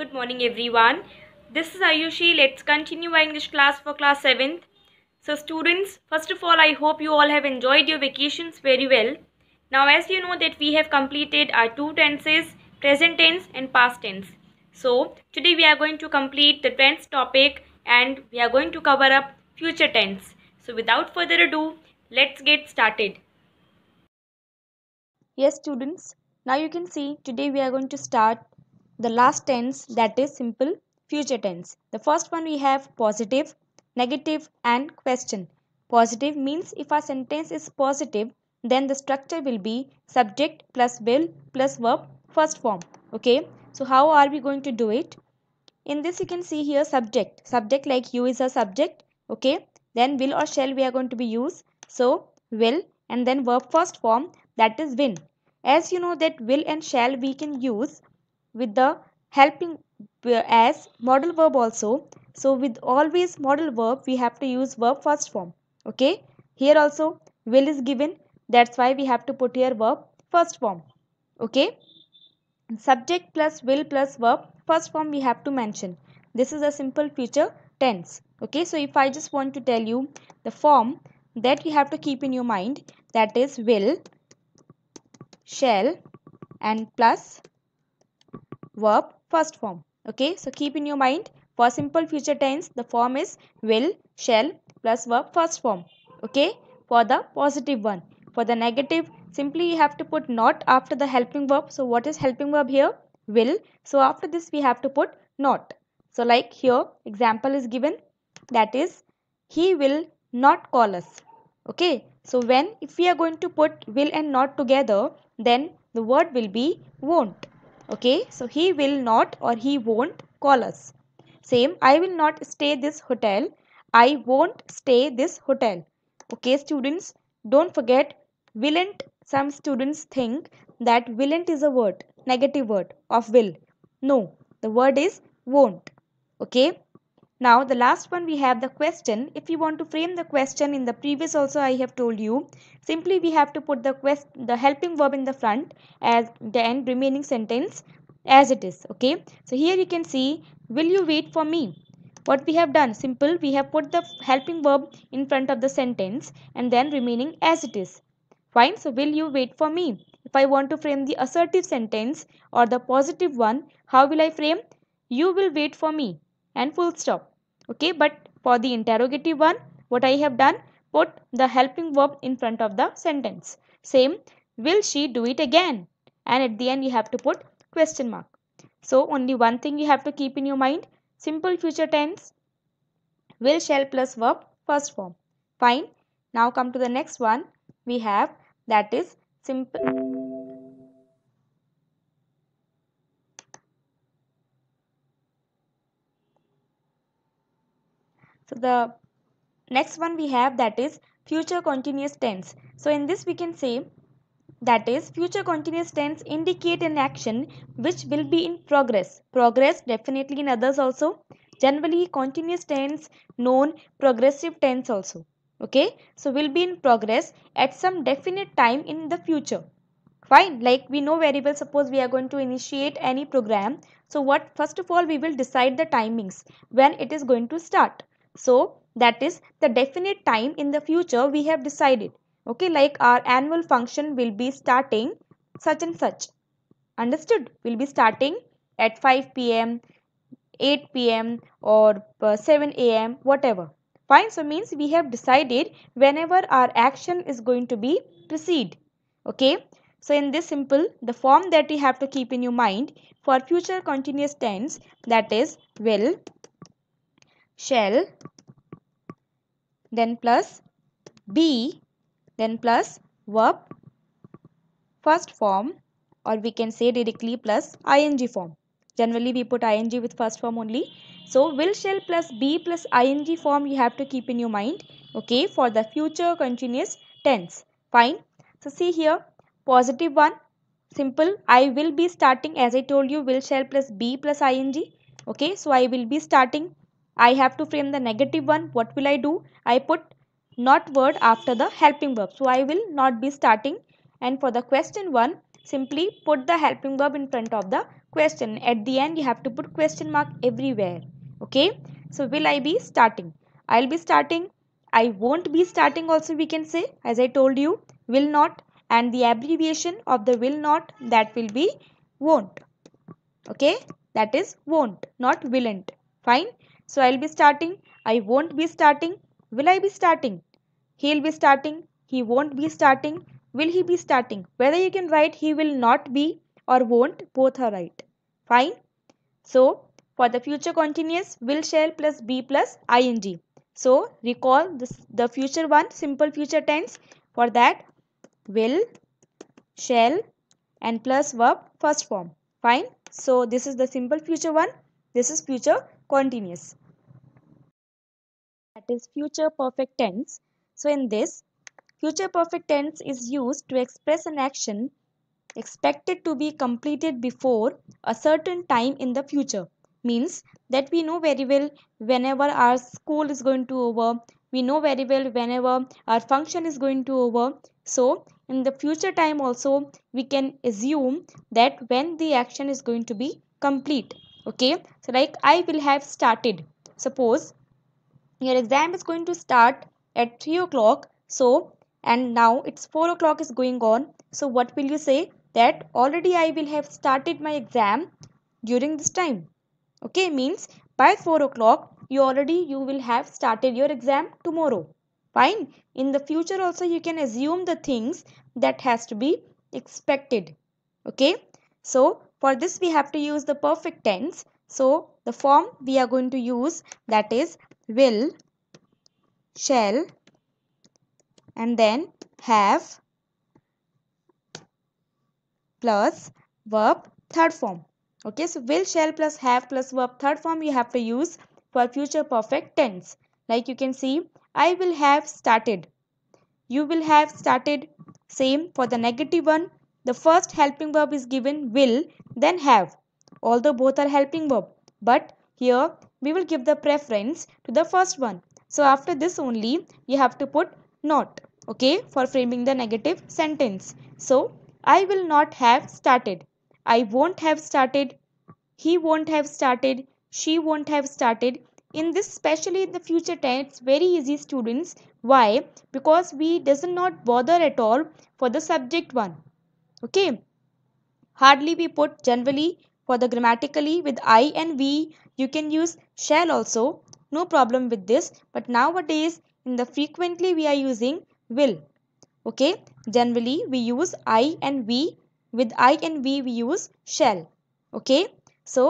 Good morning everyone. This is Ayushi. Let's continue our English class for class 7th. So students, first of all I hope you all have enjoyed your vacations very well. Now as you know that we have completed our two tenses, present tense and past tense. So today we are going to complete the tense topic and we are going to cover up future tense. So without further ado, let's get started. Yes students, now you can see today we are going to start the last tense that is simple future tense. The first one we have positive, negative and question. Positive means if our sentence is positive then the structure will be subject plus will plus verb first form. Okay. So how are we going to do it? In this you can see here subject. Subject like you is a subject. Okay. Then will or shall we are going to be used. So will and then verb first form that is win. As you know that will and shall we can use with the helping as modal verb also. So with always modal verb, we have to use verb first form. Okay. Here also will is given. That's why we have to put here verb first form. Okay. Subject plus will plus verb first form we have to mention. This is a simple future tense. Okay. So if I just want to tell you the form that you have to keep in your mind that is will, shall and plus verb first form. Okay, so keep in your mind for simple future tense the form is will, shall plus verb first form. Okay, for the positive one. For the negative simply you have to put not after the helping verb. So what is helping verb here? Will. So after this we have to put not. So like here example is given that is he will not call us. Okay. So when if we are going to put will and not together then the word will be won't okay so he will not or he won't call us same i will not stay this hotel i won't stay this hotel okay students don't forget willn't some students think that willn't is a word negative word of will no the word is won't okay now the last one we have the question. If you want to frame the question in the previous also I have told you. Simply we have to put the quest the helping verb in the front as the end remaining sentence as it is. Okay. So here you can see will you wait for me? What we have done simple we have put the helping verb in front of the sentence and then remaining as it is. Fine. So will you wait for me? If I want to frame the assertive sentence or the positive one how will I frame? You will wait for me and full stop okay but for the interrogative one what I have done put the helping verb in front of the sentence same will she do it again and at the end you have to put question mark so only one thing you have to keep in your mind simple future tense will shall plus verb first form fine now come to the next one we have that is simple So the next one we have that is future continuous tense. So in this we can say that is future continuous tense indicate an action which will be in progress. Progress definitely in others also. Generally continuous tense known progressive tense also. Okay. So will be in progress at some definite time in the future fine like we know very well suppose we are going to initiate any program so what first of all we will decide the timings when it is going to start so that is the definite time in the future we have decided. Okay, like our annual function will be starting such and such. Understood? Will be starting at 5 pm, 8 pm or uh, 7 am, whatever. Fine. So means we have decided whenever our action is going to be proceed. Okay. So in this simple, the form that we have to keep in your mind for future continuous tense that is will, shell then plus be then plus verb first form or we can say directly plus ing form. Generally we put ing with first form only. So will shall plus be plus ing form you have to keep in your mind okay for the future continuous tense fine. So see here positive one simple I will be starting as I told you will shall plus be plus ing okay so I will be starting I have to frame the negative one. What will I do? I put not word after the helping verb. So, I will not be starting. And for the question one, simply put the helping verb in front of the question. At the end, you have to put question mark everywhere. Okay. So, will I be starting? I will be starting. I won't be starting also we can say as I told you will not and the abbreviation of the will not that will be won't okay that is won't not willn't fine so I'll be starting. I won't be starting. Will I be starting? He'll be starting. He won't be starting. Will he be starting? Whether you can write he will not be or won't, both are right. Fine. So for the future continuous, will shall plus be plus ing. So recall this, the future one, simple future tense. For that, will, shall and plus verb first form. Fine. So this is the simple future one. This is future continuous. That is future perfect tense. So in this, future perfect tense is used to express an action expected to be completed before a certain time in the future means that we know very well whenever our school is going to over we know very well whenever our function is going to over so in the future time also we can assume that when the action is going to be complete okay so like i will have started suppose your exam is going to start at 3 o'clock so and now it's 4 o'clock is going on so what will you say that already i will have started my exam during this time okay means by 4 o'clock you already you will have started your exam tomorrow fine in the future also you can assume the things that has to be expected okay so for this we have to use the perfect tense. So the form we are going to use that is will, shall and then have plus verb third form. Okay, so will, shall plus have plus verb third form you have to use for future perfect tense. Like you can see, I will have started. You will have started. Same for the negative one. The first helping verb is given will, then have. Although both are helping verb, but here we will give the preference to the first one. So after this only you have to put not, okay, for framing the negative sentence. So I will not have started. I won't have started. He won't have started. She won't have started. In this, especially in the future tense, very easy students. Why? Because we doesn't not bother at all for the subject one okay hardly we put generally for the grammatically with i and we you can use shall also no problem with this but nowadays in the frequently we are using will okay generally we use i and we with i and we we use shall okay so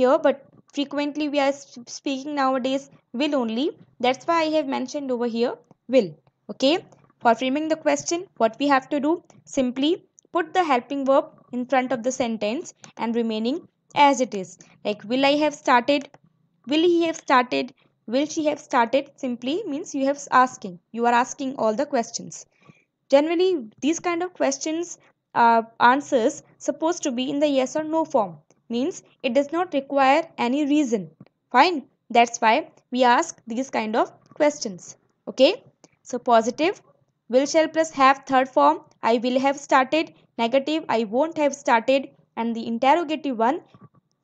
here but frequently we are speaking nowadays will only that's why i have mentioned over here will okay for framing the question what we have to do simply put the helping verb in front of the sentence and remaining as it is like will i have started will he have started will she have started simply means you have asking you are asking all the questions generally these kind of questions uh, answers supposed to be in the yes or no form means it does not require any reason fine that's why we ask these kind of questions okay so positive will shall plus have third form I will have started. Negative, I won't have started. And the interrogative one,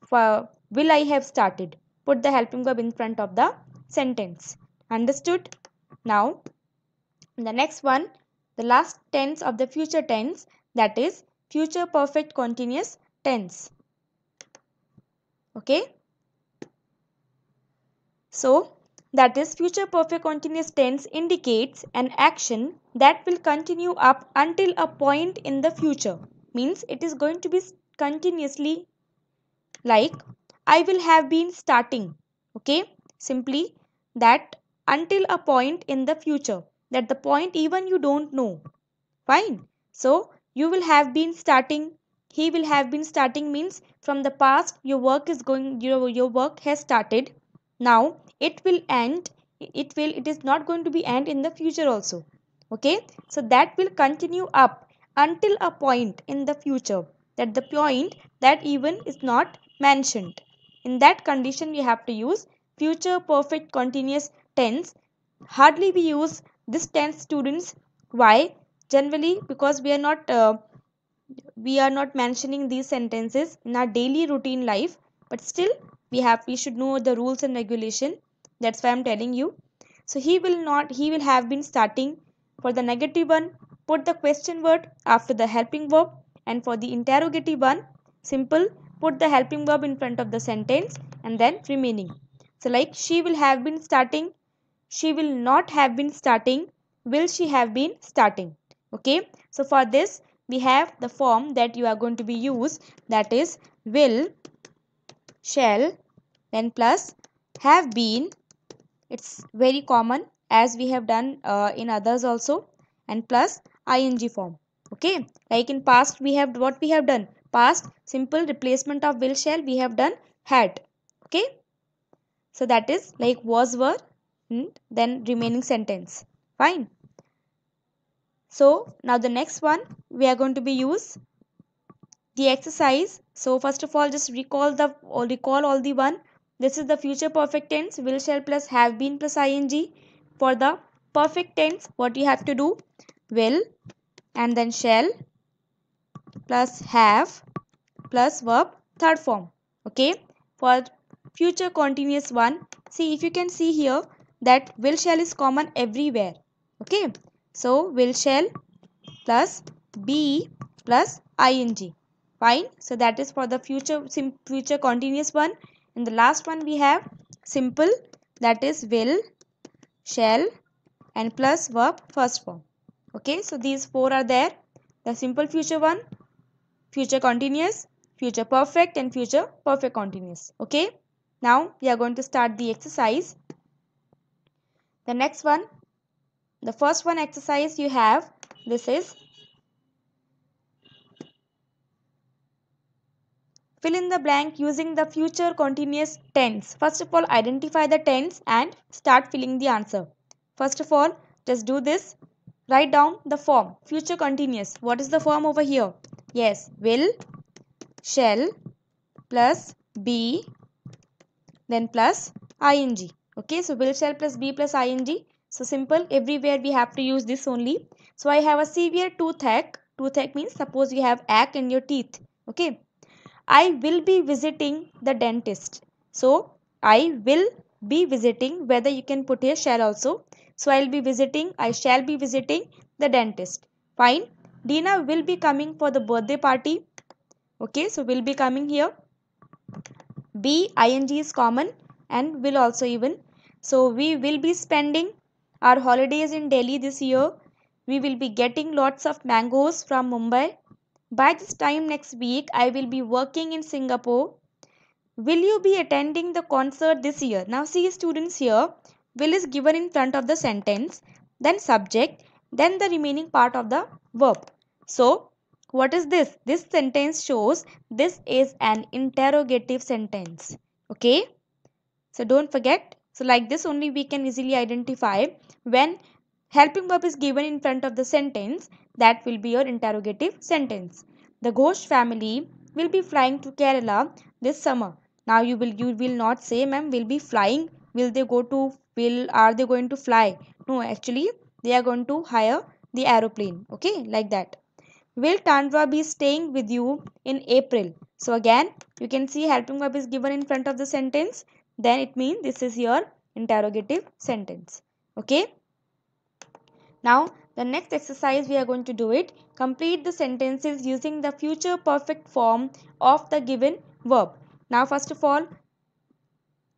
for, will I have started? Put the helping verb in front of the sentence. Understood? Now, the next one, the last tense of the future tense that is future perfect continuous tense. Okay? So, that is future perfect continuous tense indicates an action that will continue up until a point in the future means it is going to be continuously like I will have been starting okay simply that until a point in the future that the point even you don't know fine so you will have been starting he will have been starting means from the past your work is going your, your work has started now it will end it will it is not going to be end in the future also okay so that will continue up until a point in the future that the point that even is not mentioned in that condition we have to use future perfect continuous tense hardly we use this tense students why generally because we are not uh, we are not mentioning these sentences in our daily routine life but still we have we should know the rules and regulation that's why i'm telling you so he will not he will have been starting for the negative one, put the question word after the helping verb and for the interrogative one, simple, put the helping verb in front of the sentence and then remaining. So like she will have been starting, she will not have been starting, will she have been starting. Okay. So for this, we have the form that you are going to be used that is will, shall, then plus have been. It's very common as we have done uh, in others also and plus ing form okay like in past we have what we have done past simple replacement of will shall we have done had okay so that is like was were then remaining sentence fine so now the next one we are going to be use the exercise so first of all just recall the recall all the one this is the future perfect tense will shall plus have been plus ing for the perfect tense what you have to do will and then shall plus have plus verb third form okay for future continuous one see if you can see here that will shall is common everywhere okay so will shall plus be plus ing fine so that is for the future future continuous one in the last one we have simple that is will shall and plus verb first form. Okay, so these four are there. The simple future one, future continuous, future perfect and future perfect continuous. Okay, now we are going to start the exercise. The next one, the first one exercise you have, this is Fill in the blank using the future continuous tense. First of all, identify the tense and start filling the answer. First of all, just do this. Write down the form. Future continuous. What is the form over here? Yes, will, shall, plus be, then plus ing. Okay, so will shall plus be plus ing. So simple, everywhere we have to use this only. So I have a severe toothache. Toothache means suppose you have ache in your teeth. Okay, I will be visiting the dentist. So I will be visiting whether you can put here shall also. So I will be visiting, I shall be visiting the dentist. Fine. Dina will be coming for the birthday party. Okay, so will be coming here. Be ing is common and will also even. So we will be spending our holidays in Delhi this year. We will be getting lots of mangoes from Mumbai. By this time next week, I will be working in Singapore. Will you be attending the concert this year? Now, see students here. Will is given in front of the sentence, then subject, then the remaining part of the verb. So, what is this? This sentence shows this is an interrogative sentence. Okay. So, don't forget. So, like this only we can easily identify when helping verb is given in front of the sentence that will be your interrogative sentence. The Ghosh family will be flying to Kerala this summer. Now you will you will not say ma'am will be flying. Will they go to will are they going to fly? No, actually they are going to hire the aeroplane. Okay, like that. Will Tantra be staying with you in April? So again, you can see helping verb is given in front of the sentence. Then it means this is your interrogative sentence. Okay. Now, the next exercise we are going to do it. Complete the sentences using the future perfect form of the given verb. Now first of all,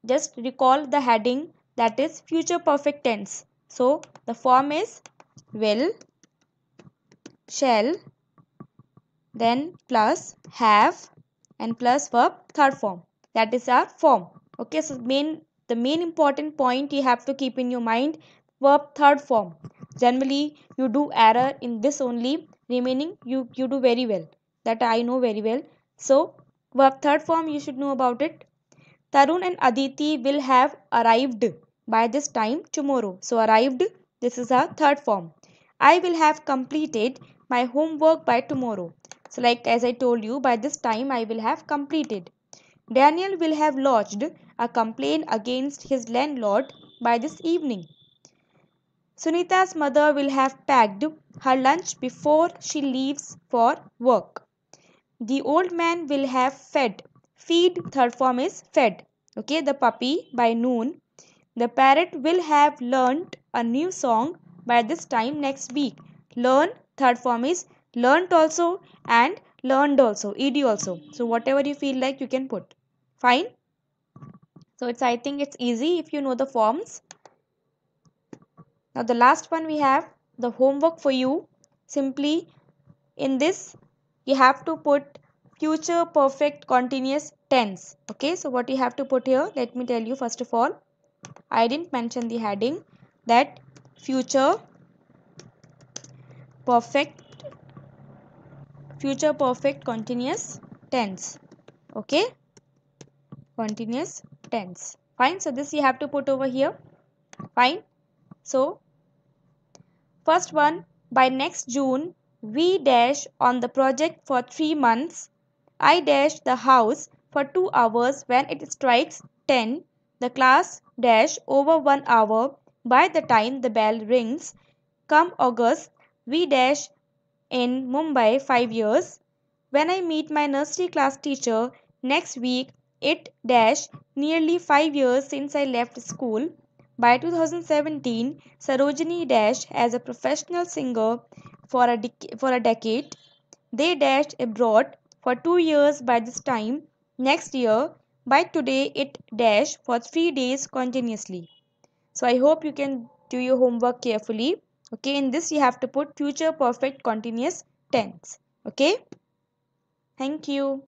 just recall the heading that is future perfect tense. So the form is will, shall, then plus have and plus verb third form. That is our form. Okay, so main the main important point you have to keep in your mind verb third form generally you do error in this only remaining you you do very well that i know very well so verb third form you should know about it tarun and aditi will have arrived by this time tomorrow so arrived this is a third form i will have completed my homework by tomorrow so like as i told you by this time i will have completed daniel will have lodged a complaint against his landlord by this evening Sunita's mother will have packed her lunch before she leaves for work. The old man will have fed. Feed, third form is fed. Okay, the puppy by noon. The parrot will have learnt a new song by this time next week. Learn, third form is learnt also and learned also, ed also. So, whatever you feel like, you can put. Fine. So, it's I think it's easy if you know the forms. Now the last one we have the homework for you. Simply in this you have to put future perfect continuous tense. Okay, so what you have to put here, let me tell you first of all. I didn't mention the heading that future perfect future perfect continuous tense. Okay, continuous tense. Fine, so this you have to put over here. Fine, so First one, by next June, we dash on the project for 3 months. I dash the house for 2 hours when it strikes 10. The class dash over 1 hour by the time the bell rings. Come August, we dash in Mumbai 5 years. When I meet my nursery class teacher next week, it dash nearly 5 years since I left school. By 2017, Sarojini dashed as a professional singer for a, for a decade. They dashed abroad for two years by this time. Next year, by today, it dashed for three days continuously. So I hope you can do your homework carefully. Okay, in this you have to put future perfect continuous tense. Okay, thank you.